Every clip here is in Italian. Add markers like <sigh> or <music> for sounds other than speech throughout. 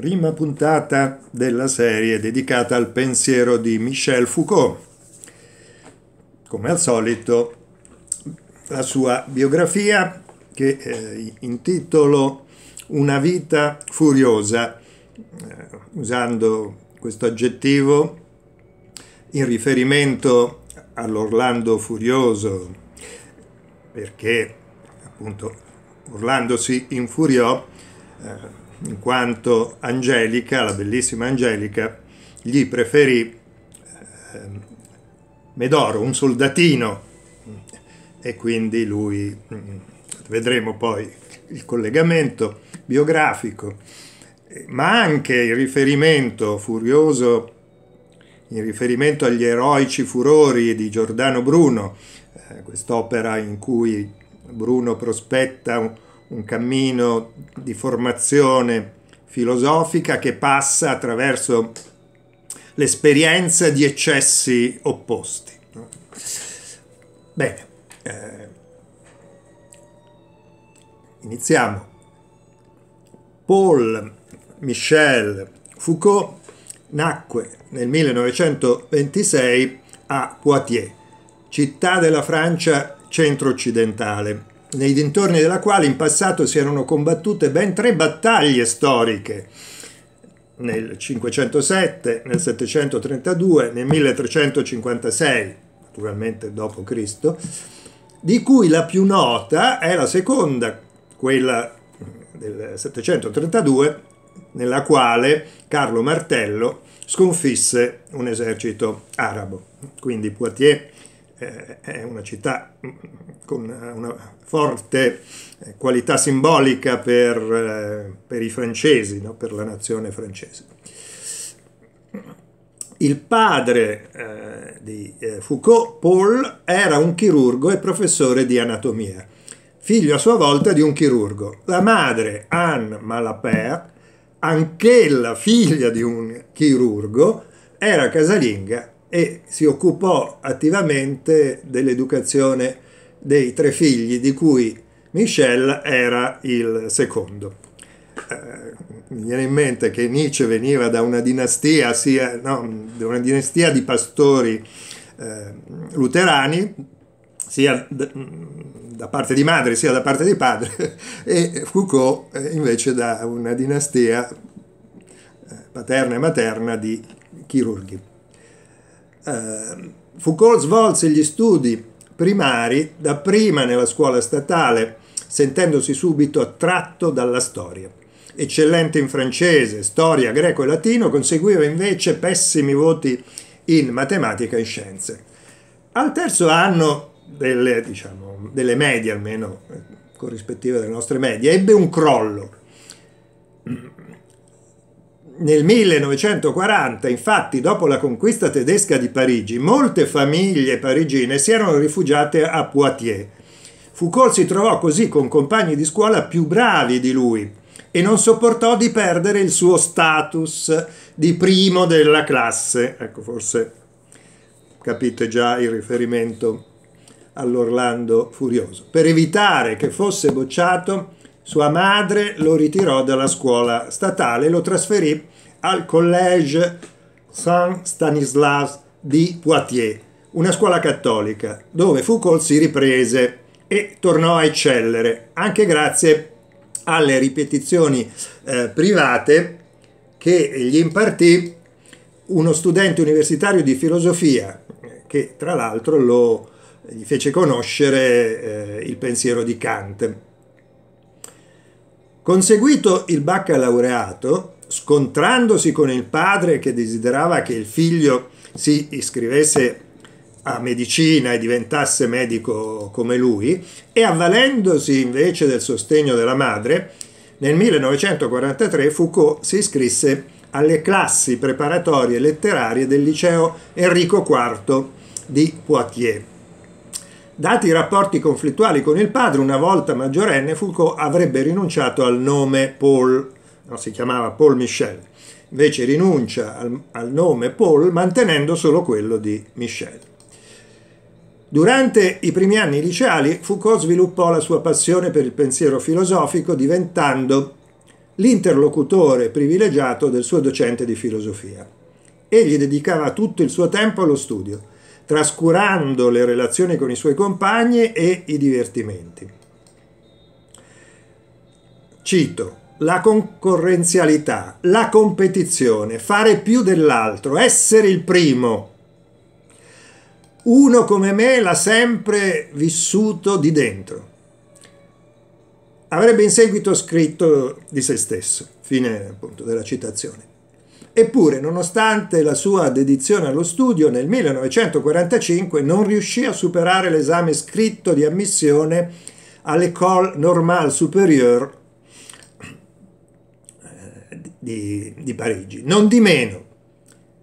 prima puntata della serie dedicata al pensiero di Michel Foucault. Come al solito, la sua biografia che eh, intitolo Una vita furiosa, eh, usando questo aggettivo in riferimento all'Orlando furioso, perché appunto Orlando si infuriò eh, in quanto Angelica, la bellissima Angelica, gli preferì ehm, Medoro, un soldatino, e quindi lui, mm, vedremo poi il collegamento biografico, ma anche il riferimento furioso, in riferimento agli eroici furori di Giordano Bruno, eh, quest'opera in cui Bruno prospetta un cammino di formazione filosofica che passa attraverso l'esperienza di eccessi opposti. Bene, eh, iniziamo. Paul Michel Foucault nacque nel 1926 a Poitiers, città della Francia centro-occidentale nei dintorni della quale in passato si erano combattute ben tre battaglie storiche nel 507, nel 732, nel 1356, naturalmente dopo Cristo, di cui la più nota è la seconda, quella del 732, nella quale Carlo Martello sconfisse un esercito arabo. Quindi Poitiers eh, è una città mm, con eh, una forte eh, qualità simbolica per, per i francesi, no? per la nazione francese. Il padre eh, di Foucault, Paul, era un chirurgo e professore di anatomia, figlio a sua volta di un chirurgo. La madre, Anne Malapert, anch'ella figlia di un chirurgo, era casalinga e si occupò attivamente dell'educazione dei tre figli, di cui Michel era il secondo. Eh, mi viene in mente che Nietzsche veniva da una dinastia, sia, no, da una dinastia di pastori eh, luterani, sia d- da parte di madre sia da parte di padre, <laughs> e Foucault eh, invece da una dinastia eh, paterna e materna di chirurghi. Eh, Foucault svolse gli studi primari dapprima nella scuola statale, sentendosi subito attratto dalla storia. Eccellente in francese, storia, greco e latino, conseguiva invece pessimi voti in matematica e scienze. Al terzo anno delle, diciamo, delle medie, almeno eh, corrispettive delle nostre medie, ebbe un crollo nel 1940, infatti, dopo la conquista tedesca di Parigi, molte famiglie parigine si erano rifugiate a Poitiers. Foucault si trovò così con compagni di scuola più bravi di lui e non sopportò di perdere il suo status di primo della classe. Ecco, forse capite già il riferimento all'Orlando Furioso. Per evitare che fosse bocciato, sua madre lo ritirò dalla scuola statale e lo trasferì al Collège Saint Stanislas di Poitiers, una scuola cattolica, dove Foucault si riprese e tornò a eccellere, anche grazie alle ripetizioni eh, private che gli impartì uno studente universitario di filosofia, che tra l'altro lo, gli fece conoscere eh, il pensiero di Kant. Conseguito il baccalaureato, scontrandosi con il padre che desiderava che il figlio si iscrivesse a medicina e diventasse medico come lui, e avvalendosi invece del sostegno della madre, nel 1943 Foucault si iscrisse alle classi preparatorie letterarie del liceo Enrico IV di Poitiers. Dati i rapporti conflittuali con il padre, una volta maggiorenne, Foucault avrebbe rinunciato al nome Paul, no, si chiamava Paul Michel, invece rinuncia al, al nome Paul mantenendo solo quello di Michel. Durante i primi anni liceali Foucault sviluppò la sua passione per il pensiero filosofico diventando l'interlocutore privilegiato del suo docente di filosofia. Egli dedicava tutto il suo tempo allo studio trascurando le relazioni con i suoi compagni e i divertimenti. Cito, la concorrenzialità, la competizione, fare più dell'altro, essere il primo. Uno come me l'ha sempre vissuto di dentro. Avrebbe in seguito scritto di se stesso, fine appunto della citazione. Eppure, nonostante la sua dedizione allo studio, nel 1945 non riuscì a superare l'esame scritto di ammissione all'École Normale Supérieure eh, di, di Parigi. Non di meno,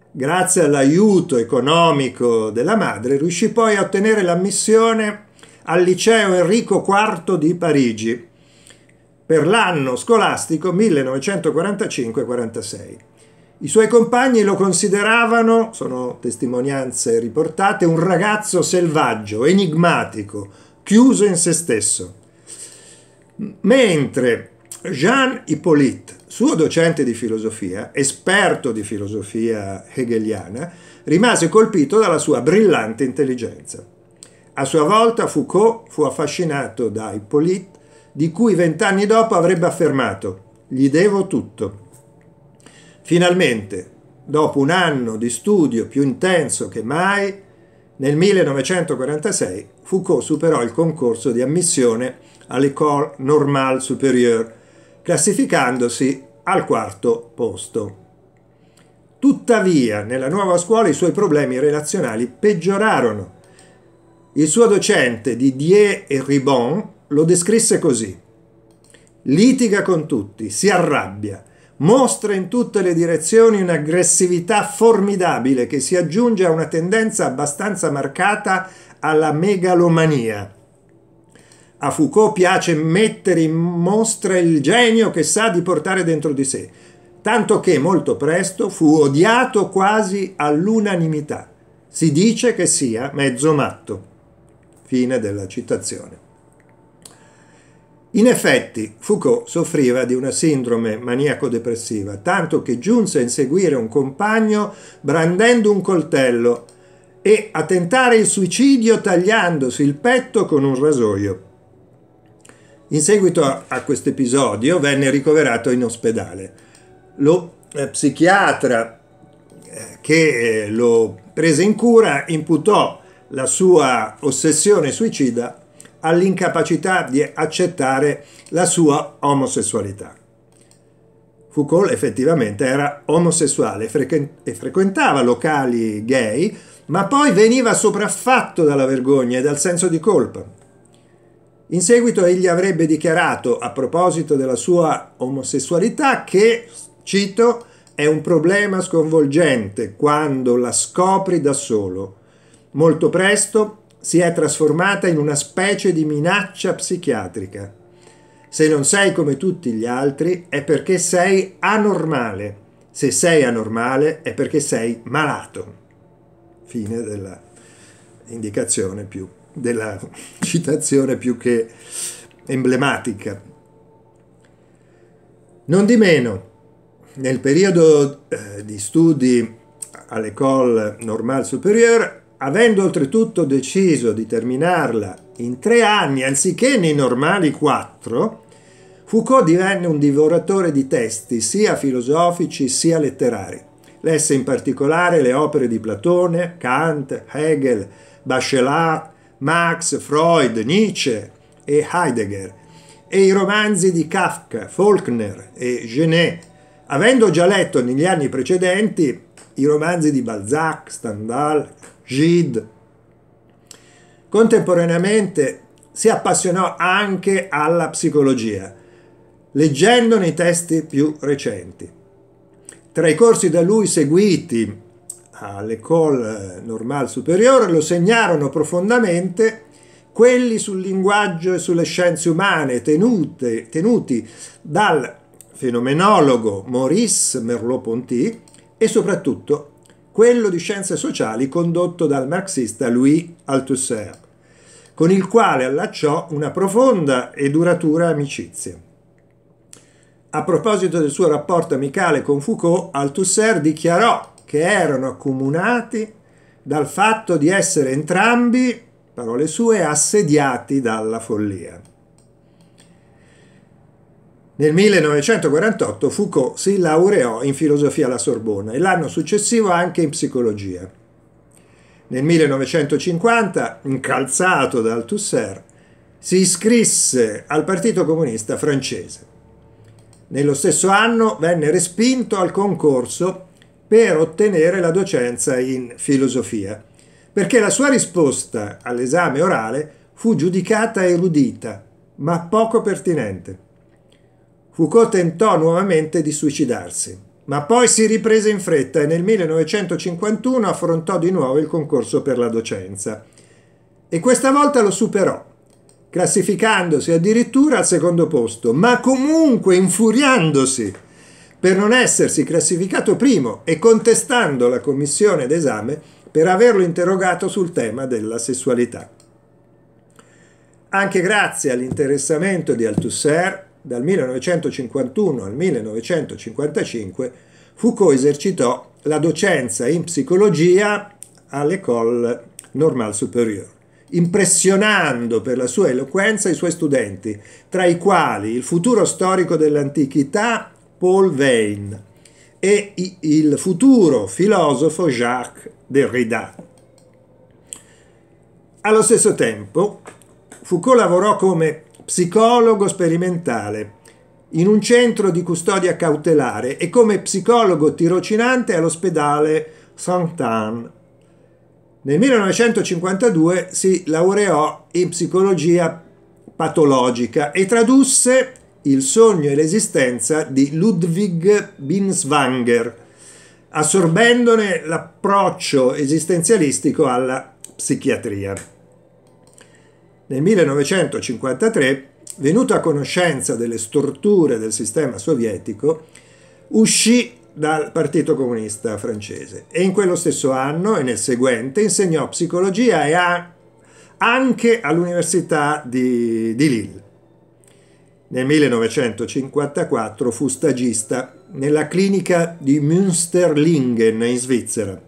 grazie all'aiuto economico della madre, riuscì poi a ottenere l'ammissione al liceo Enrico IV di Parigi per l'anno scolastico 1945-46. I suoi compagni lo consideravano, sono testimonianze riportate, un ragazzo selvaggio, enigmatico, chiuso in se stesso. Mentre Jean Hippolyte, suo docente di filosofia, esperto di filosofia hegeliana, rimase colpito dalla sua brillante intelligenza. A sua volta Foucault fu affascinato da Hippolyte, di cui vent'anni dopo avrebbe affermato «Gli devo tutto». Finalmente, dopo un anno di studio più intenso che mai, nel 1946 Foucault superò il concorso di ammissione all'École Normale Supérieure, classificandosi al quarto posto. Tuttavia, nella nuova scuola i suoi problemi relazionali peggiorarono. Il suo docente Didier Ribon lo descrisse così. Litiga con tutti, si arrabbia, mostra in tutte le direzioni un'aggressività formidabile che si aggiunge a una tendenza abbastanza marcata alla megalomania. A Foucault piace mettere in mostra il genio che sa di portare dentro di sé, tanto che molto presto fu odiato quasi all'unanimità. Si dice che sia mezzo matto. Fine della citazione. In effetti, Foucault soffriva di una sindrome maniaco-depressiva, tanto che giunse a inseguire un compagno brandendo un coltello e a tentare il suicidio tagliandosi il petto con un rasoio. In seguito a questo episodio venne ricoverato in ospedale. Lo eh, psichiatra eh, che eh, lo prese in cura imputò la sua ossessione suicida all'incapacità di accettare la sua omosessualità. Foucault effettivamente era omosessuale e frequentava locali gay, ma poi veniva sopraffatto dalla vergogna e dal senso di colpa. In seguito egli avrebbe dichiarato a proposito della sua omosessualità che, cito, è un problema sconvolgente quando la scopri da solo. Molto presto si è trasformata in una specie di minaccia psichiatrica. Se non sei come tutti gli altri è perché sei anormale. Se sei anormale è perché sei malato. Fine della indicazione più della <laughs> citazione più che emblematica. Non di meno, nel periodo eh, di studi all'École Normale Supérieure avendo oltretutto deciso di terminarla in tre anni anziché nei normali quattro, Foucault divenne un divoratore di testi sia filosofici sia letterari. Lesse in particolare le opere di Platone, Kant, Hegel, Bachelard, Marx, Freud, Nietzsche e Heidegger e i romanzi di Kafka, Faulkner e Genet, avendo già letto negli anni precedenti i romanzi di Balzac, Stendhal, Gide. Contemporaneamente si appassionò anche alla psicologia, leggendo nei testi più recenti. Tra i corsi da lui seguiti all'École Normale Supérieure lo segnarono profondamente quelli sul linguaggio e sulle scienze umane tenute, tenuti dal fenomenologo Maurice Merleau-Ponty e soprattutto quello di scienze sociali condotto dal marxista Louis Althusser, con il quale allacciò una profonda e duratura amicizia. A proposito del suo rapporto amicale con Foucault, Althusser dichiarò che erano accomunati dal fatto di essere entrambi, parole sue, assediati dalla follia. Nel 1948 Foucault si laureò in filosofia alla Sorbona e l'anno successivo anche in psicologia. Nel 1950, incalzato dal Toussaint, si iscrisse al Partito Comunista francese. Nello stesso anno venne respinto al concorso per ottenere la docenza in filosofia, perché la sua risposta all'esame orale fu giudicata erudita, ma poco pertinente. Foucault tentò nuovamente di suicidarsi, ma poi si riprese in fretta e nel 1951 affrontò di nuovo il concorso per la docenza. E questa volta lo superò, classificandosi addirittura al secondo posto, ma comunque infuriandosi per non essersi classificato primo e contestando la commissione d'esame per averlo interrogato sul tema della sessualità. Anche grazie all'interessamento di Althusser, dal 1951 al 1955 Foucault esercitò la docenza in psicologia all'École Normale Supérieure, impressionando per la sua eloquenza i suoi studenti, tra i quali il futuro storico dell'antichità Paul Vane e il futuro filosofo Jacques Derrida. Allo stesso tempo, Foucault lavorò come psicologo sperimentale in un centro di custodia cautelare e come psicologo tirocinante all'ospedale saint anne Nel 1952 si laureò in psicologia patologica e tradusse Il sogno e l'esistenza di Ludwig Binswanger, assorbendone l'approccio esistenzialistico alla psichiatria. Nel 1953, venuto a conoscenza delle storture del sistema sovietico, uscì dal Partito Comunista francese e in quello stesso anno e nel seguente insegnò psicologia e a, anche all'Università di, di Lille. Nel 1954 fu stagista nella clinica di Münsterlingen in Svizzera,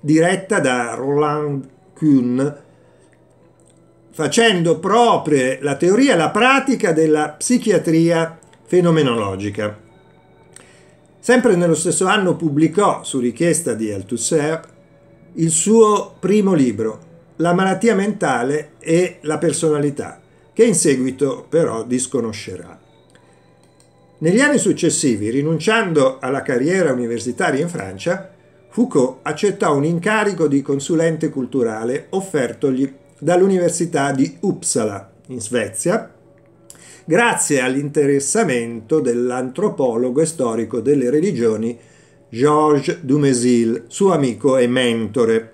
diretta da Roland Kuhn, facendo proprie la teoria e la pratica della psichiatria fenomenologica. Sempre nello stesso anno pubblicò, su richiesta di Althusser, il suo primo libro, La malattia mentale e la personalità, che in seguito però disconoscerà. Negli anni successivi, rinunciando alla carriera universitaria in Francia, Foucault accettò un incarico di consulente culturale offertogli dall'Università di Uppsala, in Svezia, grazie all'interessamento dell'antropologo e storico delle religioni Georges Dumézil, suo amico e mentore.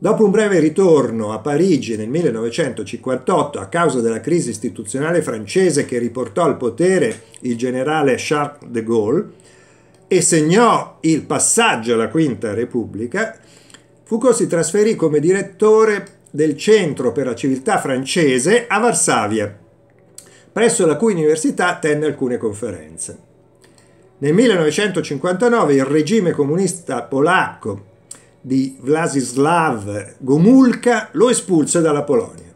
Dopo un breve ritorno a Parigi nel 1958 a causa della crisi istituzionale francese che riportò al potere il generale Charles de Gaulle e segnò il passaggio alla Quinta Repubblica, Foucault si trasferì come direttore del Centro per la Civiltà Francese a Varsavia, presso la cui università tenne alcune conferenze. Nel 1959 il regime comunista polacco di Vlasislav Gomulka lo espulse dalla Polonia.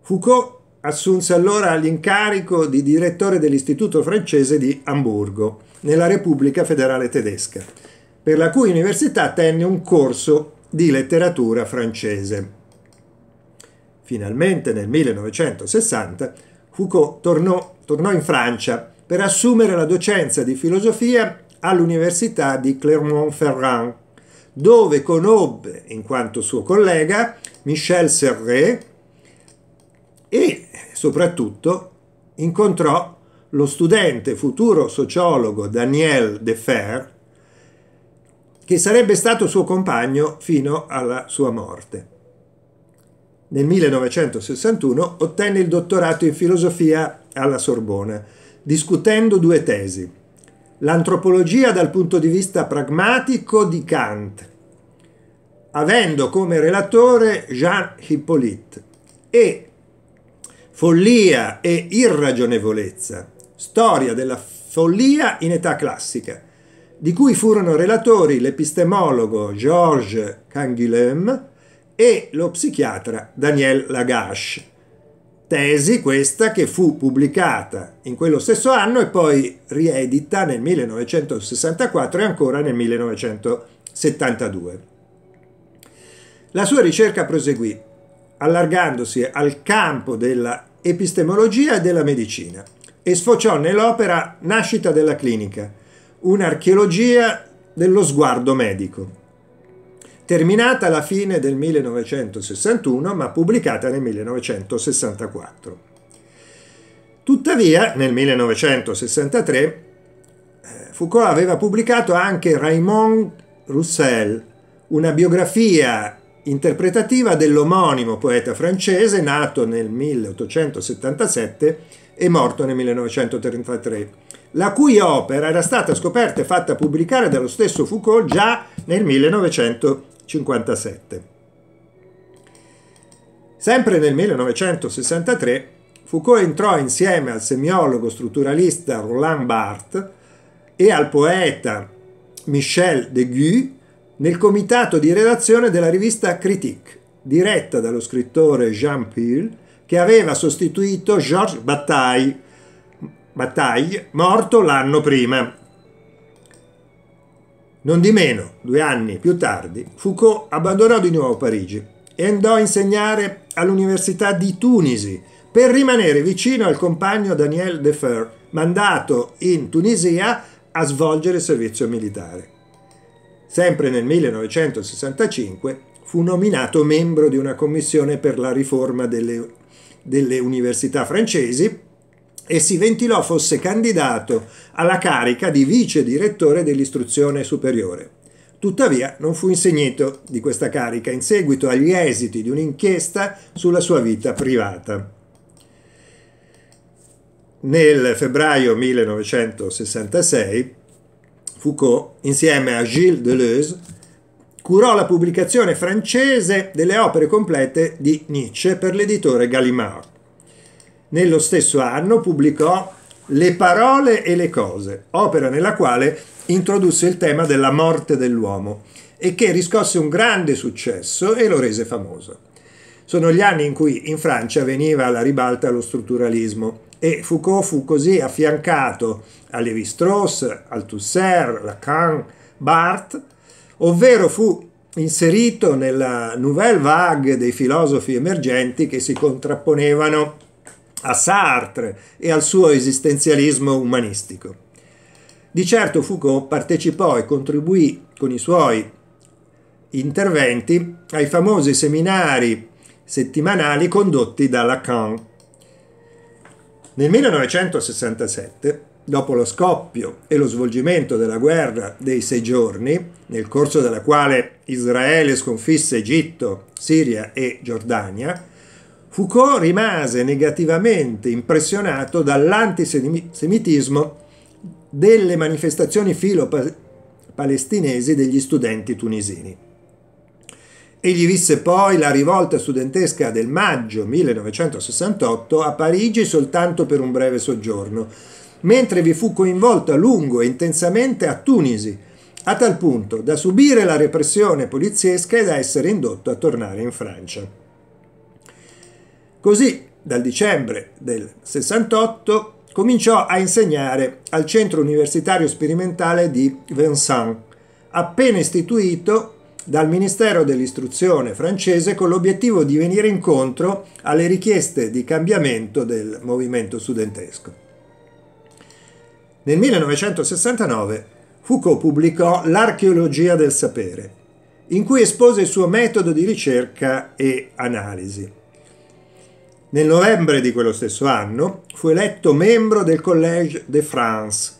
Foucault assunse allora l'incarico di direttore dell'Istituto francese di Amburgo, nella Repubblica federale tedesca per la cui università tenne un corso di letteratura francese. Finalmente nel 1960 Foucault tornò, tornò in Francia per assumere la docenza di filosofia all'Università di Clermont-Ferrand, dove conobbe, in quanto suo collega, Michel Serré e soprattutto incontrò lo studente futuro sociologo Daniel Defer, che sarebbe stato suo compagno fino alla sua morte. Nel 1961 ottenne il dottorato in filosofia alla Sorbona, discutendo due tesi. L'antropologia dal punto di vista pragmatico di Kant, avendo come relatore Jean Hippolyte, e Follia e irragionevolezza, storia della follia in età classica, di cui furono relatori l'epistemologo Georges Canguilhem e lo psichiatra Daniel Lagache. Tesi questa che fu pubblicata in quello stesso anno e poi riedita nel 1964 e ancora nel 1972. La sua ricerca proseguì, allargandosi al campo della epistemologia e della medicina e sfociò nell'opera Nascita della clinica, un'archeologia dello sguardo medico, terminata alla fine del 1961 ma pubblicata nel 1964. Tuttavia, nel 1963, eh, Foucault aveva pubblicato anche Raymond Roussel, una biografia interpretativa dell'omonimo poeta francese nato nel 1877 e morto nel 1933 la cui opera era stata scoperta e fatta pubblicare dallo stesso Foucault già nel 1957. Sempre nel 1963 Foucault entrò insieme al semiologo strutturalista Roland Barthes e al poeta Michel Deguy nel comitato di redazione della rivista Critique, diretta dallo scrittore Jean Peel, che aveva sostituito Georges Bataille Bataille, morto l'anno prima. Non di meno, due anni più tardi, Foucault abbandonò di nuovo Parigi e andò a insegnare all'Università di Tunisi per rimanere vicino al compagno Daniel Defer, mandato in Tunisia a svolgere servizio militare. Sempre nel 1965 fu nominato membro di una commissione per la riforma delle, delle università francesi e si ventilò fosse candidato alla carica di vice direttore dell'istruzione superiore. Tuttavia non fu insignito di questa carica in seguito agli esiti di un'inchiesta sulla sua vita privata. Nel febbraio 1966 Foucault, insieme a Gilles Deleuze, curò la pubblicazione francese delle opere complete di Nietzsche per l'editore Gallimard. Nello stesso anno pubblicò Le parole e le cose, opera nella quale introdusse il tema della morte dell'uomo e che riscosse un grande successo e lo rese famoso. Sono gli anni in cui in Francia veniva alla ribalta lo strutturalismo e Foucault fu così affiancato a Lévi-Strauss, al Toussaint, Lacan, Barthes, ovvero fu inserito nella nouvelle vague dei filosofi emergenti che si contrapponevano a Sartre e al suo esistenzialismo umanistico. Di certo Foucault partecipò e contribuì con i suoi interventi ai famosi seminari settimanali condotti da Lacan. Nel 1967, dopo lo scoppio e lo svolgimento della guerra dei sei giorni, nel corso della quale Israele sconfisse Egitto, Siria e Giordania, Foucault rimase negativamente impressionato dall'antisemitismo delle manifestazioni filo-palestinesi degli studenti tunisini. Egli visse poi la rivolta studentesca del maggio 1968 a Parigi soltanto per un breve soggiorno, mentre vi fu coinvolto a lungo e intensamente a Tunisi, a tal punto da subire la repressione poliziesca e da essere indotto a tornare in Francia. Così dal dicembre del 68 cominciò a insegnare al Centro Universitario Sperimentale di Vincent, appena istituito dal Ministero dell'Istruzione francese con l'obiettivo di venire incontro alle richieste di cambiamento del movimento studentesco. Nel 1969 Foucault pubblicò L'archeologia del sapere, in cui espose il suo metodo di ricerca e analisi. Nel novembre di quello stesso anno fu eletto membro del Collège de France,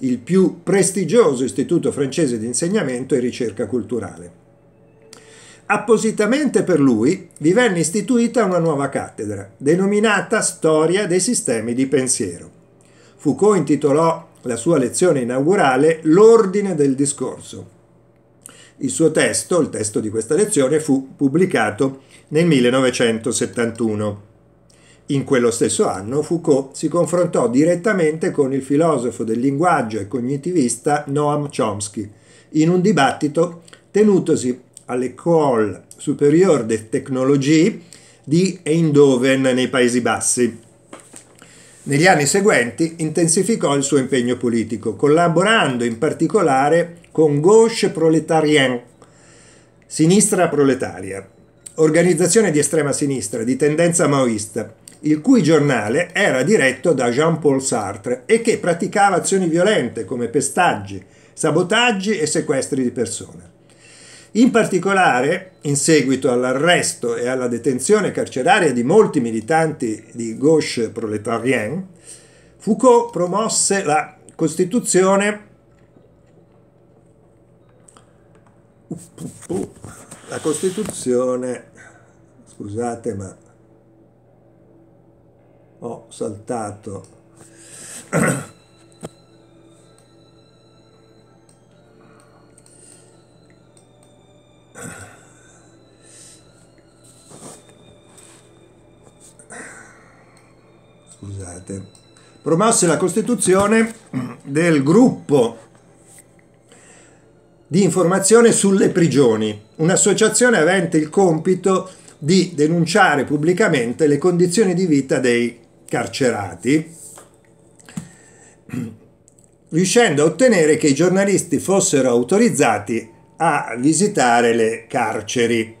il più prestigioso istituto francese di insegnamento e ricerca culturale. Appositamente per lui vi venne istituita una nuova cattedra, denominata Storia dei sistemi di pensiero. Foucault intitolò la sua lezione inaugurale L'ordine del discorso. Il suo testo, il testo di questa lezione, fu pubblicato nel 1971. In quello stesso anno Foucault si confrontò direttamente con il filosofo del linguaggio e cognitivista Noam Chomsky in un dibattito tenutosi all'École Supérieure des Technologies di Eindhoven nei Paesi Bassi. Negli anni seguenti intensificò il suo impegno politico, collaborando in particolare con Gauche Proletarien, sinistra proletaria, organizzazione di estrema sinistra di tendenza maoista, il cui giornale era diretto da Jean-Paul Sartre e che praticava azioni violente come pestaggi, sabotaggi e sequestri di persone. In particolare, in seguito all'arresto e alla detenzione carceraria di molti militanti di gauche proletarien, Foucault promosse la costituzione la costituzione scusate ma ho saltato scusate promosse la costituzione del gruppo di informazione sulle prigioni, un'associazione avente il compito di denunciare pubblicamente le condizioni di vita dei carcerati, riuscendo a ottenere che i giornalisti fossero autorizzati a visitare le carceri.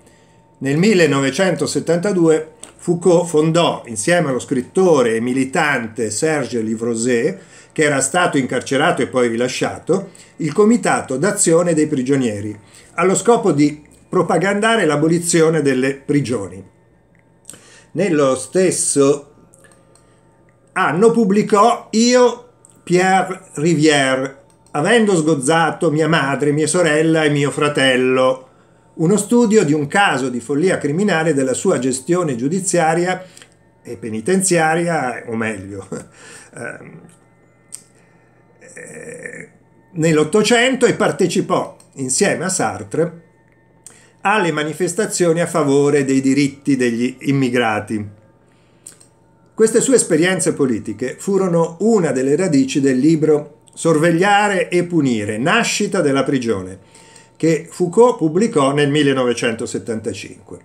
Nel 1972 Foucault fondò insieme allo scrittore e militante Serge Livrosé, che era stato incarcerato e poi rilasciato, il Comitato d'Azione dei Prigionieri, allo scopo di propagandare l'abolizione delle prigioni. Nello stesso anno pubblicò io, Pierre Rivière, avendo sgozzato mia madre, mia sorella e mio fratello, uno studio di un caso di follia criminale della sua gestione giudiziaria e penitenziaria, o meglio, <laughs> ehm, eh, nell'Ottocento e partecipò insieme a Sartre alle manifestazioni a favore dei diritti degli immigrati. Queste sue esperienze politiche furono una delle radici del libro Sorvegliare e punire, nascita della prigione, che Foucault pubblicò nel 1975.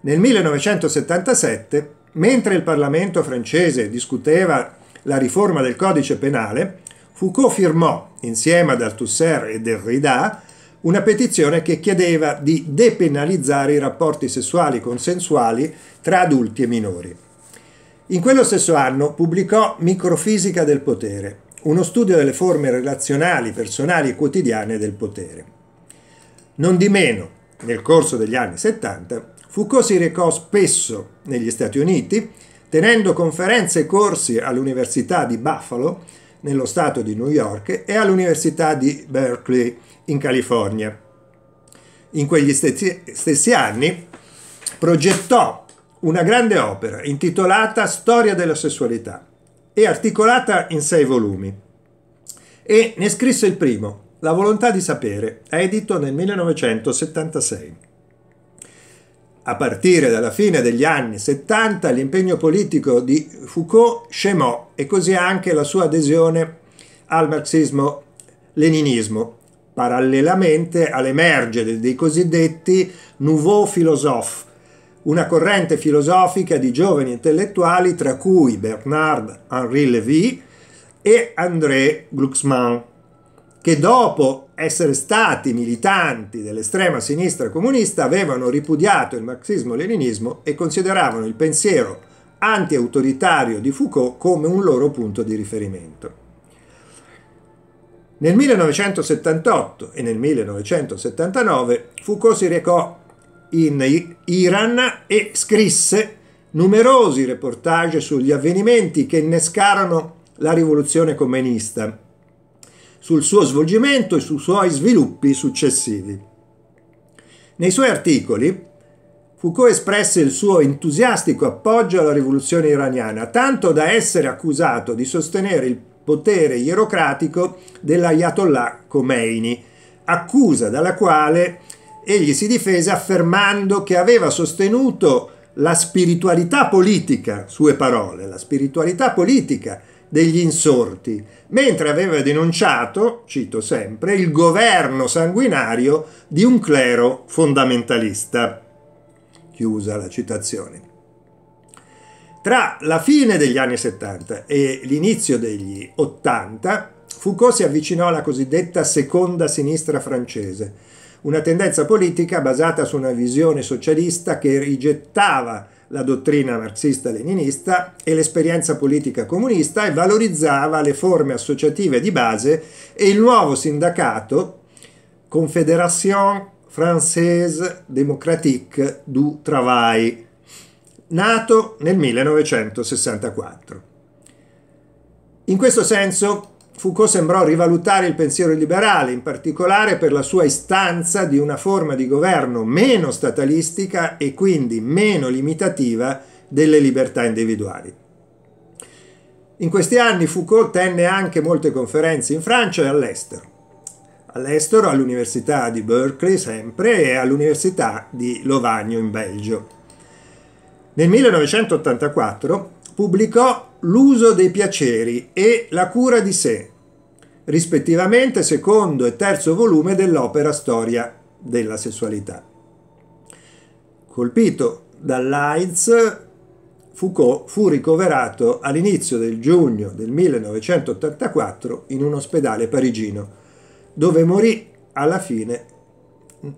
Nel 1977, mentre il Parlamento francese discuteva la riforma del codice penale, Foucault firmò, insieme ad Althusser e Derrida, una petizione che chiedeva di depenalizzare i rapporti sessuali consensuali tra adulti e minori. In quello stesso anno pubblicò Microfisica del potere, uno studio delle forme relazionali, personali e quotidiane del potere. Non di meno, nel corso degli anni 70, Foucault si recò spesso negli Stati Uniti, tenendo conferenze e corsi all'Università di Buffalo, nello Stato di New York, e all'Università di Berkeley, in California. In quegli stessi, anni progettò una grande opera intitolata Storia della sessualità e articolata in sei volumi. E ne scrisse il primo, La volontà di sapere, edito nel 1976. A partire dalla fine degli anni 70 l'impegno politico di Foucault scemò e così anche la sua adesione al marxismo-leninismo, parallelamente all'emergere dei cosiddetti nouveau philosophes, una corrente filosofica di giovani intellettuali tra cui Bernard Henri Lévy e André Glucksmann, che dopo essere stati militanti dell'estrema sinistra comunista avevano ripudiato il marxismo-leninismo e consideravano il pensiero anti-autoritario di Foucault come un loro punto di riferimento. Nel 1978 e nel 1979 Foucault si recò in Iran e scrisse numerosi reportage sugli avvenimenti che innescarono la rivoluzione comunista, sul suo svolgimento e sui suoi sviluppi successivi. Nei suoi articoli Foucault espresse il suo entusiastico appoggio alla rivoluzione iraniana, tanto da essere accusato di sostenere il potere ierocratico dell'Ayatollah Khomeini, accusa dalla quale egli si difese affermando che aveva sostenuto la spiritualità politica, sue parole, la spiritualità politica degli insorti, mentre aveva denunciato, cito sempre, il governo sanguinario di un clero fondamentalista. Chiusa la citazione. Tra la fine degli anni 70 e l'inizio degli 80, Foucault si avvicinò alla cosiddetta seconda sinistra francese, una tendenza politica basata su una visione socialista che rigettava la dottrina marxista-leninista e l'esperienza politica comunista e valorizzava le forme associative di base e il nuovo sindacato Confédération Française Démocratique du Travail, nato nel 1964. In questo senso Foucault sembrò rivalutare il pensiero liberale, in particolare per la sua istanza di una forma di governo meno statalistica e quindi meno limitativa delle libertà individuali. In questi anni Foucault tenne anche molte conferenze in Francia e all'estero. All'estero all'Università di Berkeley sempre e all'Università di Lovagno in Belgio. Nel 1984 pubblicò l'uso dei piaceri e la cura di sé, rispettivamente secondo e terzo volume dell'opera Storia della sessualità. Colpito dall'AIDS, Foucault fu ricoverato all'inizio del giugno del 1984 in un ospedale parigino, dove morì alla fine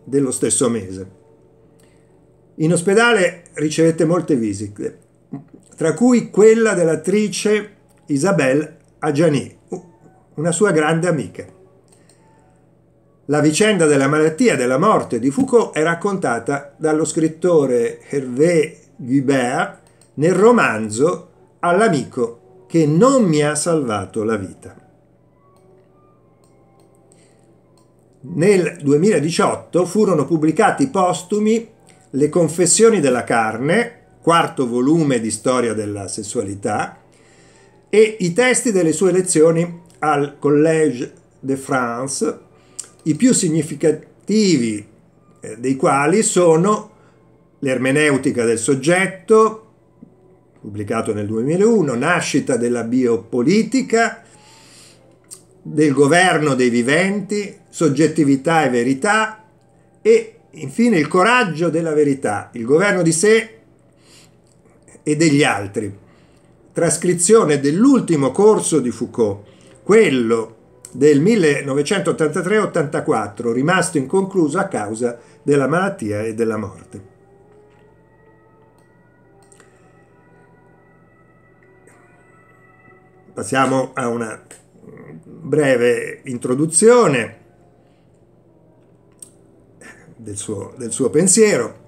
dello stesso mese. In ospedale ricevette molte visite tra cui quella dell'attrice Isabelle Adjani, una sua grande amica. La vicenda della malattia e della morte di Foucault è raccontata dallo scrittore Hervé Guibert nel romanzo All'amico che non mi ha salvato la vita. Nel 2018 furono pubblicati postumi Le confessioni della carne quarto volume di storia della sessualità, e i testi delle sue lezioni al Collège de France, i più significativi eh, dei quali sono L'ermeneutica del soggetto, pubblicato nel 2001, Nascita della biopolitica, del governo dei viventi, Soggettività e verità e infine Il coraggio della verità, il governo di sé e degli altri. Trascrizione dell'ultimo corso di Foucault, quello del 1983-84, rimasto inconcluso a causa della malattia e della morte. Passiamo a una breve introduzione del suo, del suo pensiero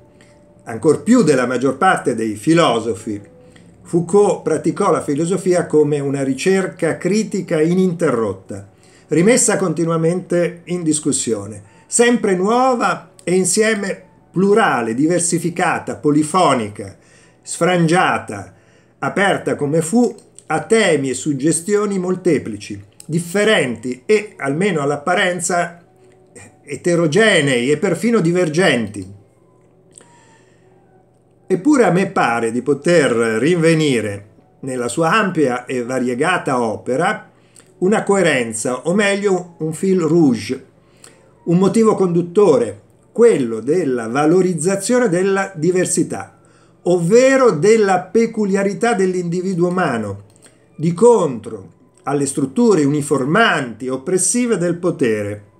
ancor più della maggior parte dei filosofi, Foucault praticò la filosofia come una ricerca critica ininterrotta, rimessa continuamente in discussione, sempre nuova e insieme plurale, diversificata, polifonica, sfrangiata, aperta come fu a temi e suggestioni molteplici, differenti e, almeno all'apparenza, eterogenei e perfino divergenti. Eppure a me pare di poter rinvenire nella sua ampia e variegata opera una coerenza, o meglio un fil rouge, un motivo conduttore, quello della valorizzazione della diversità, ovvero della peculiarità dell'individuo umano, di contro alle strutture uniformanti oppressive del potere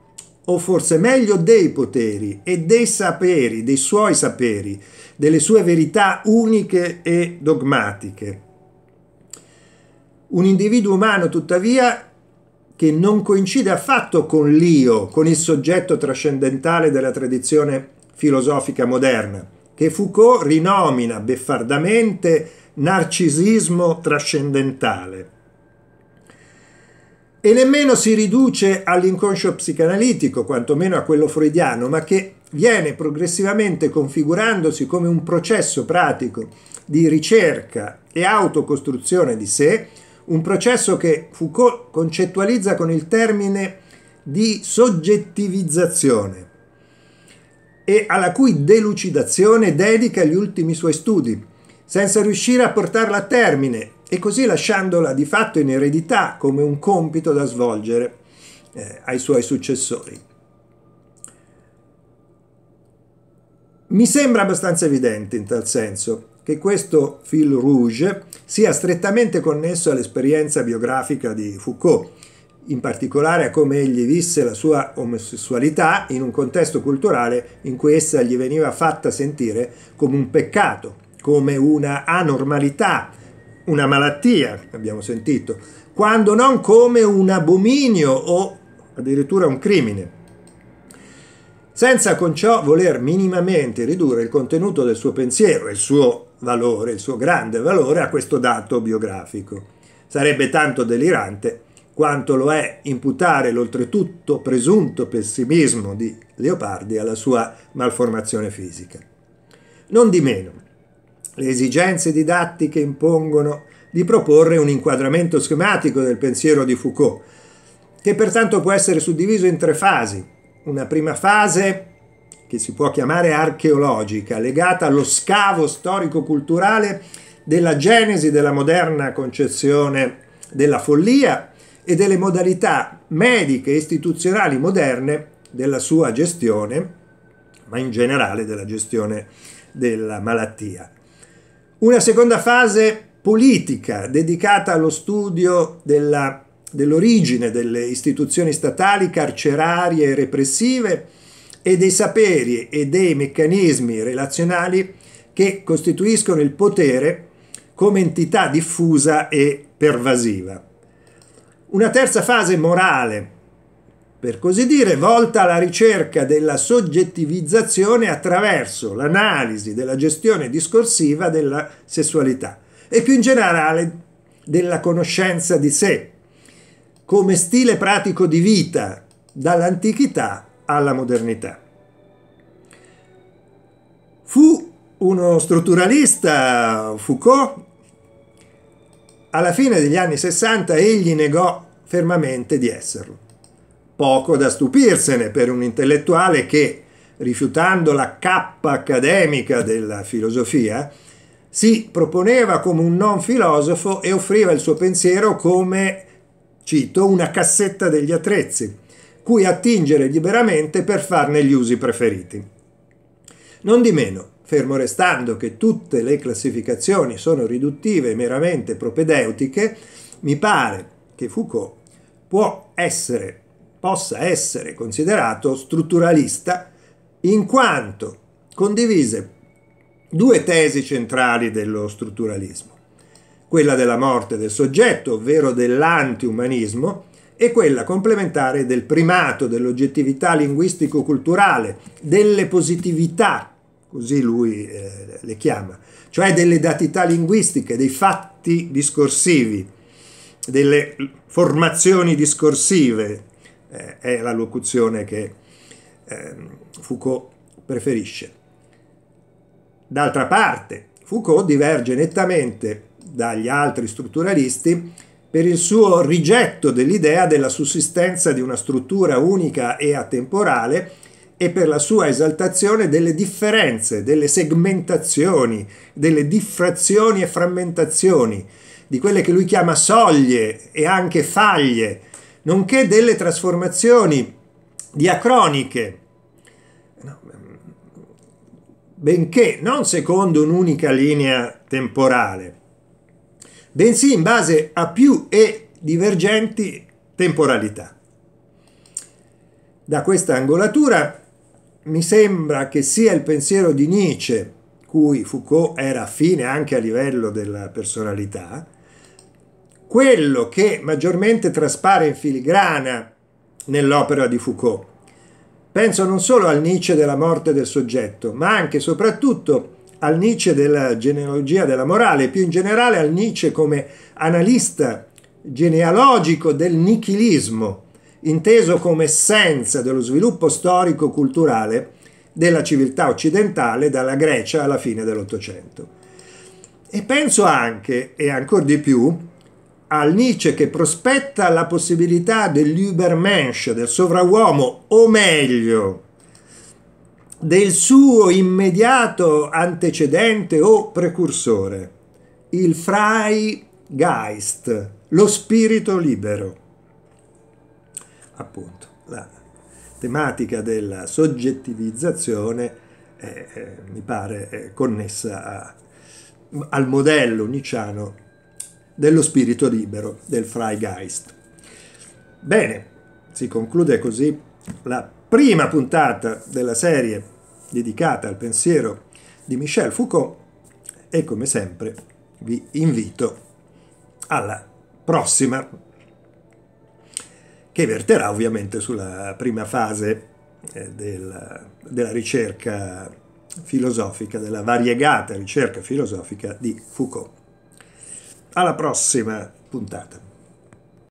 o forse meglio dei poteri e dei saperi, dei suoi saperi, delle sue verità uniche e dogmatiche. Un individuo umano, tuttavia, che non coincide affatto con l'io, con il soggetto trascendentale della tradizione filosofica moderna, che Foucault rinomina beffardamente narcisismo trascendentale e nemmeno si riduce all'inconscio psicanalitico, quantomeno a quello freudiano, ma che viene progressivamente configurandosi come un processo pratico di ricerca e autocostruzione di sé, un processo che Foucault concettualizza con il termine di soggettivizzazione e alla cui delucidazione dedica gli ultimi suoi studi, senza riuscire a portarla a termine, e così lasciandola di fatto in eredità come un compito da svolgere eh, ai suoi successori. Mi sembra abbastanza evidente in tal senso che questo fil rouge sia strettamente connesso all'esperienza biografica di Foucault, in particolare a come egli visse la sua omosessualità in un contesto culturale in cui essa gli veniva fatta sentire come un peccato, come una anormalità una malattia, abbiamo sentito, quando non come un abominio o addirittura un crimine, senza con ciò voler minimamente ridurre il contenuto del suo pensiero e il suo valore, il suo grande valore a questo dato biografico. Sarebbe tanto delirante quanto lo è imputare l'oltretutto presunto pessimismo di Leopardi alla sua malformazione fisica. Non di meno, le esigenze didattiche impongono di proporre un inquadramento schematico del pensiero di Foucault, che pertanto può essere suddiviso in tre fasi. Una prima fase, che si può chiamare archeologica, legata allo scavo storico-culturale della genesi della moderna concezione della follia e delle modalità mediche e istituzionali moderne della sua gestione, ma in generale della gestione della malattia. Una seconda fase politica dedicata allo studio dell'origine delle istituzioni statali carcerarie e repressive e dei saperi e dei meccanismi relazionali che costituiscono il potere come entità diffusa e pervasiva. Una terza fase morale per così dire, volta alla ricerca della soggettivizzazione attraverso l'analisi della gestione discorsiva della sessualità e più in generale della conoscenza di sé, come stile pratico di vita dall'antichità alla modernità. Fu uno strutturalista, Foucault, alla fine degli anni 60 egli negò fermamente di esserlo. Poco da stupirsene per un intellettuale che, rifiutando la cappa accademica della filosofia, si proponeva come un non filosofo e offriva il suo pensiero come, cito, una cassetta degli attrezzi, cui attingere liberamente per farne gli usi preferiti. Non di meno, fermo restando che tutte le classificazioni sono riduttive e meramente propedeutiche, mi pare che Foucault può essere possa essere considerato strutturalista in quanto condivise due tesi centrali dello strutturalismo, quella della morte del soggetto, ovvero dell'antiumanismo, e quella complementare del primato, dell'oggettività linguistico-culturale, delle positività, così lui eh, le chiama, cioè delle datità linguistiche, dei fatti discorsivi, delle formazioni discorsive, eh, è la locuzione che eh, Foucault preferisce. D'altra parte, Foucault diverge nettamente dagli altri strutturalisti per il suo rigetto dell'idea della sussistenza di una struttura unica e atemporale e per la sua esaltazione delle differenze, delle segmentazioni, delle diffrazioni e frammentazioni, di quelle che lui chiama soglie e anche faglie nonché delle trasformazioni diacroniche, ehm, benché non secondo un'unica linea temporale, bensì in base a più e divergenti temporalità. Da questa angolatura mi sembra che sia il pensiero di Nietzsche, cui Foucault era affine anche a livello della personalità, quello che maggiormente traspare in filigrana nell'opera di Foucault. Penso non solo al Nietzsche della morte del soggetto, ma anche e soprattutto al Nietzsche della genealogia della morale, più in generale al Nietzsche come analista genealogico del nichilismo, inteso come essenza dello sviluppo storico-culturale della civiltà occidentale dalla Grecia alla fine dell'Ottocento. E penso anche, e ancora di più, al Nietzsche che prospetta la possibilità dell'Ubermensch, del sovrauomo, o meglio, del suo immediato antecedente o precursore, il Freigeist, lo spirito libero. Appunto, la tematica della soggettivizzazione eh, eh mi pare connessa a, al modello nicciano dello spirito libero, del Freigeist. Bene, si conclude così la prima puntata della serie dedicata al pensiero di Michel Foucault e come sempre vi invito alla prossima che verterà ovviamente sulla prima fase eh, della, della ricerca filosofica, della variegata ricerca filosofica di Foucault alla prossima puntata.